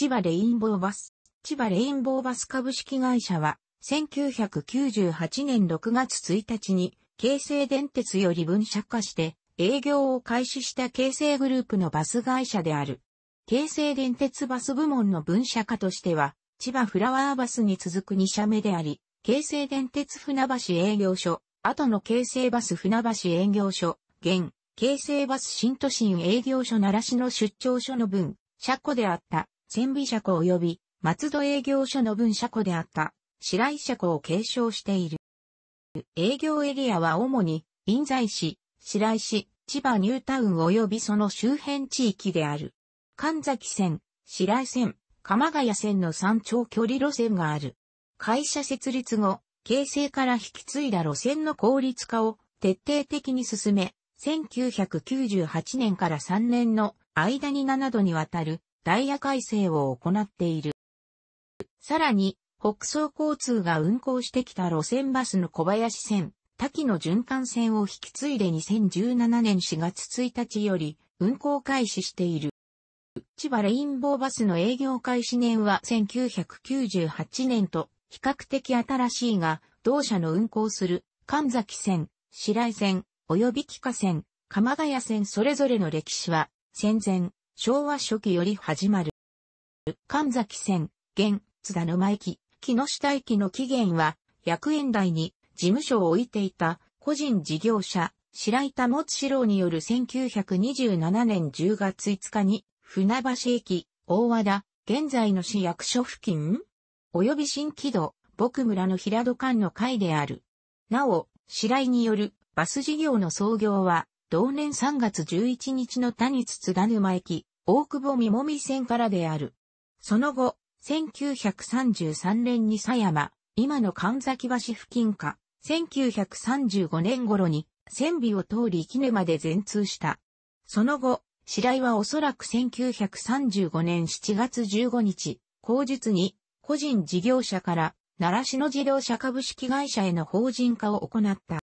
千葉レインボーバス。千葉レインボーバス株式会社は、1998年6月1日に、京成電鉄より分社化して、営業を開始した京成グループのバス会社である。京成電鉄バス部門の分社化としては、千葉フラワーバスに続く2社目であり、京成電鉄船橋営業所、後の京成バス船橋営業所、現、京成バス新都心営業所奈良市の出張所の分、車庫であった千美車庫及び松戸営業所の分車庫であった白井車庫を継承している。営業エリアは主に印西市、白井市、千葉ニュータウン及びその周辺地域である。神崎線、白井線、鎌ヶ谷線の山頂距離路線がある。会社設立後、形成から引き継いだ路線の効率化を徹底的に進め、1998年から3年の間に7度にわたるダイヤ改正を行っている。さらに、北総交通が運行してきた路線バスの小林線、滝の循環線を引き継いで2017年4月1日より運行開始している。千葉レインボーバスの営業開始年は1998年と比較的新しいが、同社の運行する神崎線、白井線、及び木下線、鎌ヶ谷線それぞれの歴史は戦前、昭和初期より始まる。神崎線、現、津田沼駅、木下駅の起源は、役園台に事務所を置いていた個人事業者、白井田持志郎による1927年10月5日に、船橋駅、大和田、現在の市役所付近及び新木戸、僕村の平戸間の会である。なお、白井によるバス事業の創業は、同年3月11日の谷津津田沼駅、大久保みもみ線からである。その後、1933年に狭山、今の神崎橋付近か、1935年頃に、千尾を通り木根まで全通した。その後、白井はおそらく1935年7月15日、口日に、個人事業者から、奈良市の自動車株式会社への法人化を行った。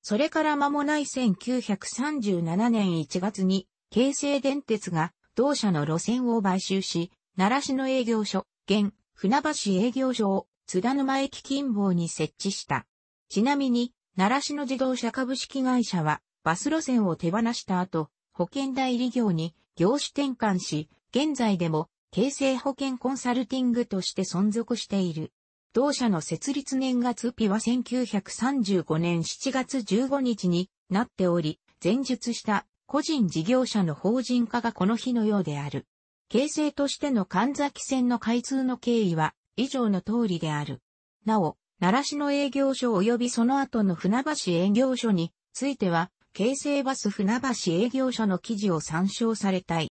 それから間もない1937年1月に、京成電鉄が同社の路線を買収し、奈良市の営業所、現、船橋営業所を津田沼駅近傍に設置した。ちなみに、奈良市の自動車株式会社は、バス路線を手放した後、保険代理業に業種転換し、現在でも、形成保険コンサルティングとして存続している。同社の設立年月日は1935年7月15日になっており、前述した個人事業者の法人化がこの日のようである。形成としての神崎線の開通の経緯は以上の通りである。なお、奈良市の営業所及びその後の船橋営業所については、京成バス船橋営業所の記事を参照されたい。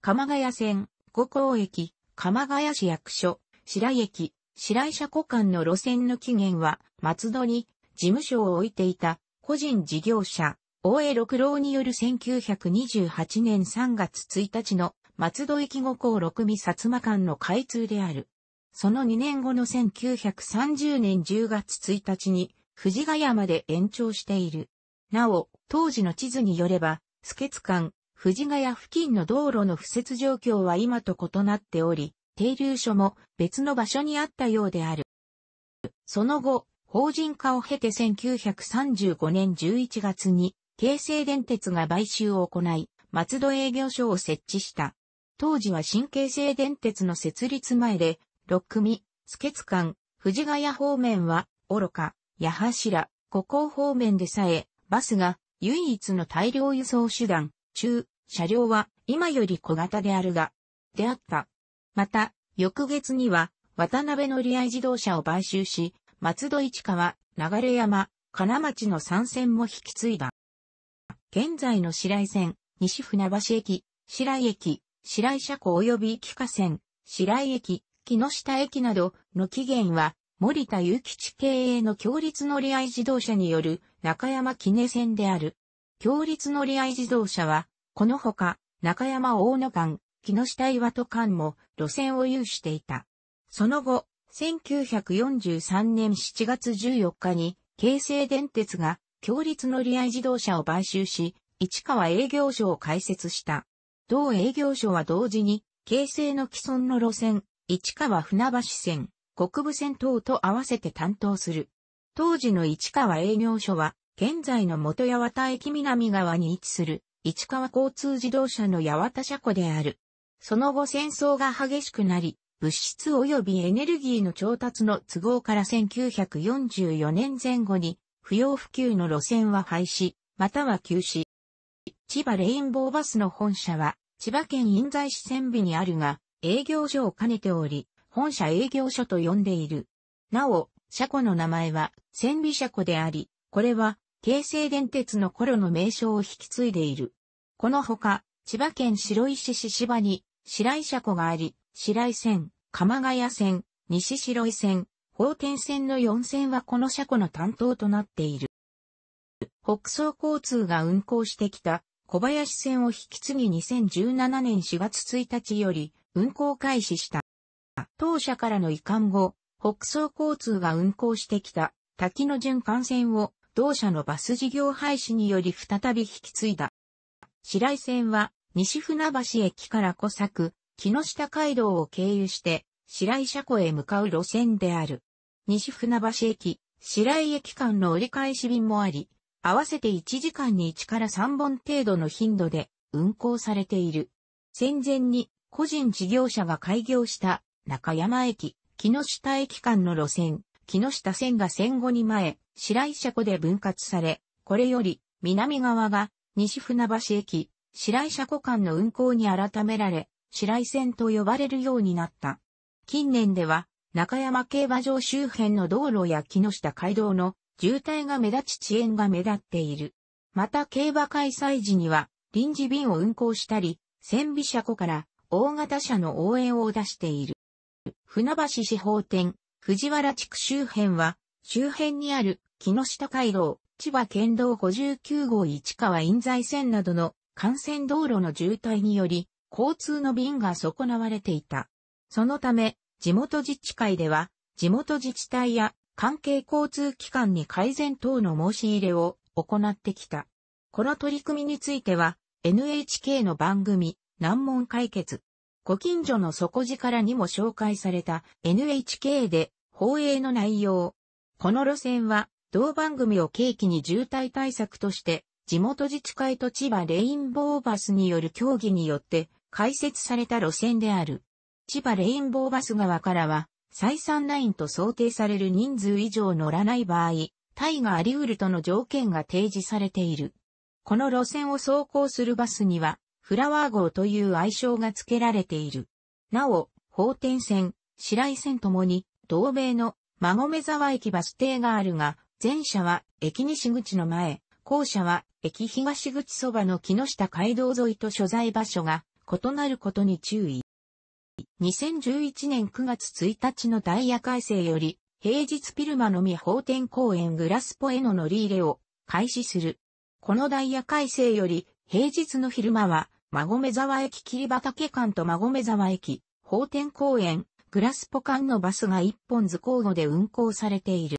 鎌ヶ谷線、五甲駅、鎌ヶ谷市役所、白井駅、白井車庫間の路線の起源は、松戸に事務所を置いていた個人事業者、大江六郎による1928年3月1日の松戸駅五港六味薩摩間の開通である。その2年後の1930年10月1日に藤ヶ谷まで延長している。なお、当時の地図によれば、スケツ間、藤ヶ谷付近の道路の付設状況は今と異なっており、停留所も別の場所にあったようである。その後、法人化を経て1935年11月に京成電鉄が買収を行い、松戸営業所を設置した。当時は新京成電鉄の設立前で、六組、助津間、藤ヶ谷方面は、愚か、八柱、五甲方面でさえ、バスが唯一の大量輸送手段、中、車両は今より小型であるが、であった。また、翌月には、渡辺の利愛自動車を買収し、松戸市川、流山、金町の参戦も引き継いだ。現在の白井線、西船橋駅、白井駅、白井車庫及び木下線、白井駅、木下駅などの起源は、森田祐吉経営の強立乗り合い自動車による中山記念線である。強立乗り合い自動車は、このほか、中山大野間、木下岩戸間も路線を有していた。その後、1943年7月14日に、京成電鉄が強立乗り合い自動車を買収し、市川営業所を開設した。同営業所は同時に、京成の既存の路線、市川船橋線、国部線等と合わせて担当する。当時の市川営業所は、現在の元八幡駅南側に位置する、市川交通自動車の八幡車庫である。その後戦争が激しくなり、物質及びエネルギーの調達の都合から1944年前後に不要不急の路線は廃止、または休止。千葉レインボーバスの本社は、千葉県印西市線尾にあるが、営業所を兼ねており、本社営業所と呼んでいる。なお、車庫の名前は、千尾車庫であり、これは、京成電鉄の頃の名称を引き継いでいる。このほか、千葉県白石市芝に、白井車庫があり、白井線、鎌ヶ谷線、西白井線、宝天線の4線はこの車庫の担当となっている。北総交通が運行してきた小林線を引き継ぎ2017年4月1日より運行開始した。当社からの移管後、北総交通が運行してきた滝の循環線を同社のバス事業廃止により再び引き継いだ。白井線は西船橋駅から小作、木下街道を経由して白井車庫へ向かう路線である。西船橋駅、白井駅間の折り返し便もあり、合わせて1時間に1から3本程度の頻度で運行されている。戦前に個人事業者が開業した中山駅、木下駅間の路線、木下線が戦後に前、白井車庫で分割され、これより南側が西船橋駅、白井車庫間の運行に改められ、白井線と呼ばれるようになった。近年では、中山競馬場周辺の道路や木下街道の渋滞が目立ち遅延が目立っている。また競馬開催時には、臨時便を運行したり、戦備車庫から大型車の応援を出している。船橋市法店、藤原地区周辺は、周辺にある木下街道、千葉県道59号市川印西線などの幹線道路の渋滞により、交通の便が損なわれていた。そのため、地元自治会では、地元自治体や関係交通機関に改善等の申し入れを行ってきた。この取り組みについては、NHK の番組、難問解決。ご近所の底力にも紹介された NHK で放映の内容。この路線は、同番組を契機に渋滞対策として、地元自治会と千葉レインボーバスによる協議によって開設された路線である。千葉レインボーバス側からは、採算ラインと想定される人数以上乗らない場合、対があり得るとの条件が提示されている。この路線を走行するバスには、フラワー号という愛称が付けられている。なお、法天線、白井線ともに、同名の馬込沢駅バス停があるが、前者は駅西口の前、後者は駅東口そばの木下街道沿いと所在場所が異なることに注意。2011年9月1日のダイヤ改正より、平日ピルマのみ法天公園グラスポへの乗り入れを開始する。このダイヤ改正より、平日の昼間は、馬込沢駅霧畑間と馬込沢駅、法天公園、グラスポ間のバスが一本図交互で運行されている。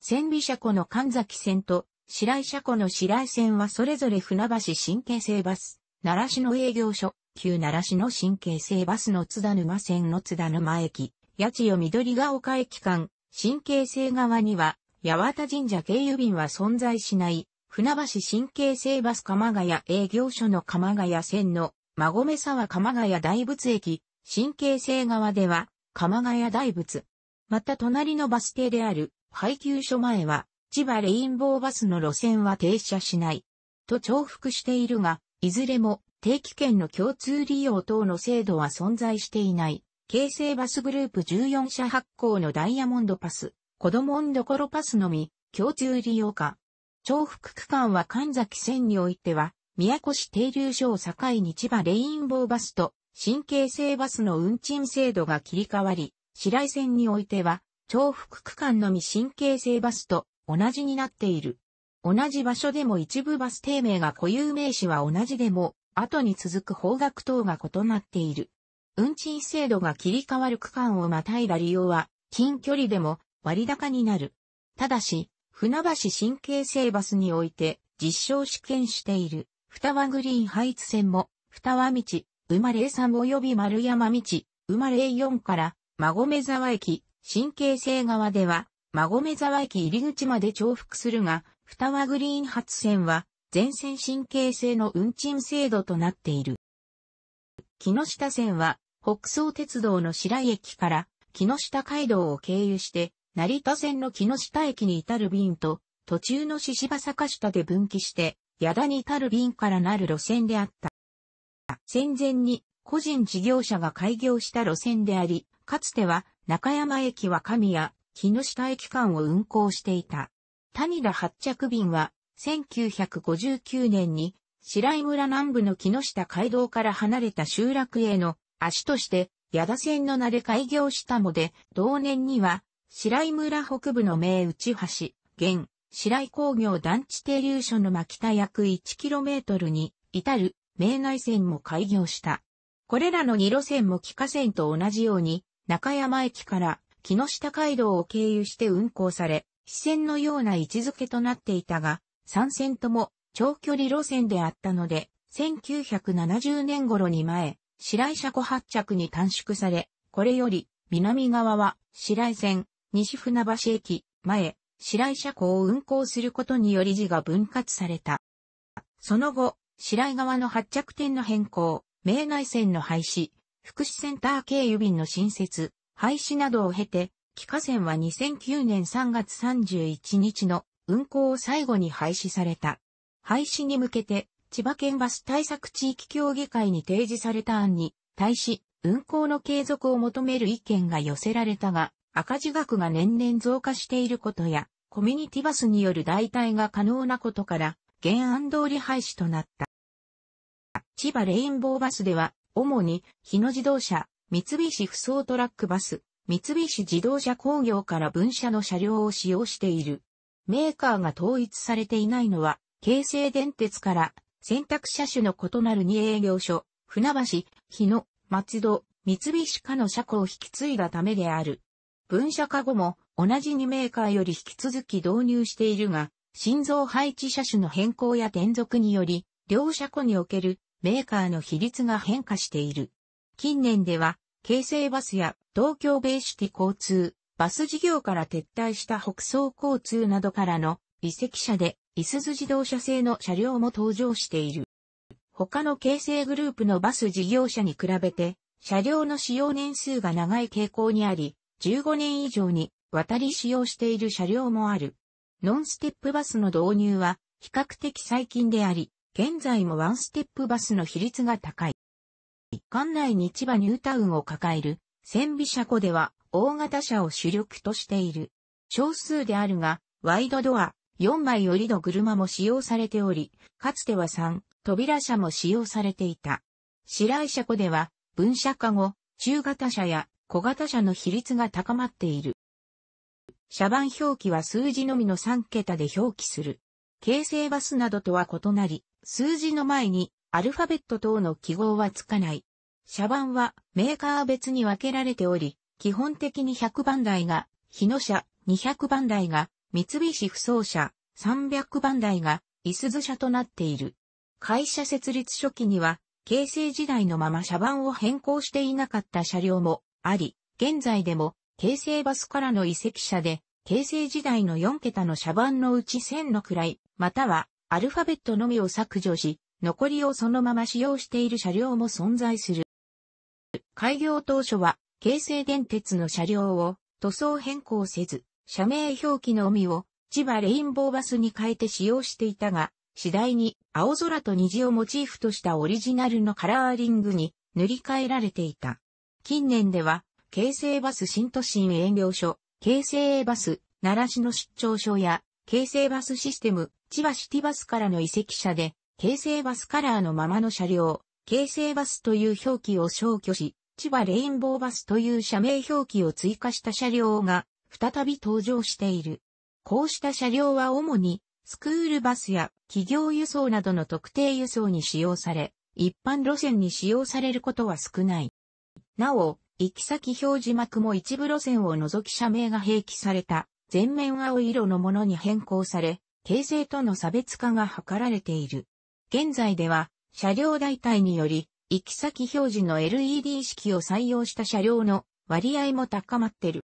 千尾車庫の神崎線と白井車庫の白井線はそれぞれ船橋神経性バス、奈良市の営業所、旧奈良市の神経性バスの津田沼線の津田沼駅、八千代緑ヶ丘駅間、神経性側には、八幡神社経由便は存在しない、船橋神経性バス鎌ヶ谷営業所の鎌ヶ谷線の、馬込沢鎌ヶ谷大仏駅、神経性側では、鎌ヶ谷大仏。また隣のバス停である、配給所前は、千葉レインボーバスの路線は停車しない。と重複しているが、いずれも定期券の共通利用等の制度は存在していない。京成バスグループ14社発行のダイヤモンドパス、子供んどころパスのみ、共通利用化。重複区間は神崎線においては、宮古市停留所を境に千葉レインボーバスと新京成バスの運賃制度が切り替わり、白井線においては、重複区間のみ新京成バスと同じになっている。同じ場所でも一部バス停名が固有名詞は同じでも、後に続く方角等が異なっている。運賃制度が切り替わる区間をまたいだ利用は、近距離でも割高になる。ただし、船橋新京成バスにおいて実証試験している、双葉グリーンハイツ線も、双葉道、生まれ3及び丸山道、生まれ4から、馬込沢駅、新京成側では、馬込沢駅入り口まで重複するが、双葉グリーン発線は、全線神経制の運賃制度となっている。木下線は、北総鉄道の白井駅から木下街道を経由して、成田線の木下駅に至る便と、途中の獅子坂下で分岐して、矢田に至る便からなる路線であった。戦前に個人事業者が開業した路線であり、かつては中山駅は神谷、木下駅間を運行していた。谷田発着便は1959年に白井村南部の木下街道から離れた集落への足として矢田線の名で開業したので、同年には白井村北部の名内橋、現白井工業団地停留所の真北約 1km に至る名内線も開業した。これらの2路線も木下線と同じように中山駅から木下街道を経由して運行され、支線のような位置づけとなっていたが、三線とも長距離路線であったので、1970年頃に前、白井車庫発着に短縮され、これより南側は白井線、西船橋駅、前、白井車庫を運行することにより字が分割された。その後、白井側の発着点の変更、明内線の廃止、福祉センター経由便の新設、廃止などを経て、帰化線は2009年3月31日の運行を最後に廃止された。廃止に向けて、千葉県バス対策地域協議会に提示された案に、対し、運行の継続を求める意見が寄せられたが、赤字額が年々増加していることや、コミュニティバスによる代替が可能なことから、原案通り廃止となった。千葉レインボーバスでは、主に日野自動車、三菱不走トラックバス、三菱自動車工業から分社の車両を使用している。メーカーが統一されていないのは、京成電鉄から選択車種の異なる2営業所、船橋、日野、松戸、三菱化の車庫を引き継いだためである。分社化後も同じ2メーカーより引き続き導入しているが、心臓配置車種の変更や転属により、両車庫におけるメーカーの比率が変化している。近年では、京成バスや東京ベーシティ交通、バス事業から撤退した北総交通などからの移籍車で、いすズ自動車製の車両も登場している。他の形成グループのバス事業者に比べて、車両の使用年数が長い傾向にあり、15年以上に渡り使用している車両もある。ノンステップバスの導入は比較的最近であり、現在もワンステップバスの比率が高い。館内に千葉ニュータウンを抱える千美車庫では大型車を主力としている。少数であるが、ワイドドア、4枚折りの車も使用されており、かつては3、扉車も使用されていた。白井車庫では、分社化後、中型車や小型車の比率が高まっている。車番表記は数字のみの3桁で表記する。京成バスなどとは異なり、数字の前にアルファベット等の記号はつかない。車番はメーカー別に分けられており、基本的に100番台が、日野車、200番台が、三菱不走車、300番台が、いすず車となっている。会社設立初期には、形成時代のまま車番を変更していなかった車両もあり、現在でも、形成バスからの移籍車で、形成時代の4桁の車番のうち1000の位、または、アルファベットのみを削除し、残りをそのまま使用している車両も存在する。開業当初は京成電鉄の車両を塗装変更せず、社名表記のみを千葉レインボーバスに変えて使用していたが、次第に青空と虹をモチーフとしたオリジナルのカラーリングに塗り替えられていた。近年では、京成バス新都心営業所、京成バス奈良市の出張所や、京成バスシステム千葉シティバスからの移籍車で、京成バスカラーのままの車両、京成バスという表記を消去し、ちはレインボーバスという社名表記を追加した車両が再び登場している。こうした車両は主にスクールバスや企業輸送などの特定輸送に使用され、一般路線に使用されることは少ない。なお、行き先表示幕も一部路線を除き社名が併記された全面青色のものに変更され、形成との差別化が図られている。現在では車両代替により行き先表示の LED 式を採用した車両の割合も高まってる。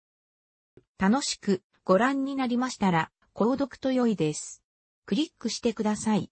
楽しくご覧になりましたら、購読と良いです。クリックしてください。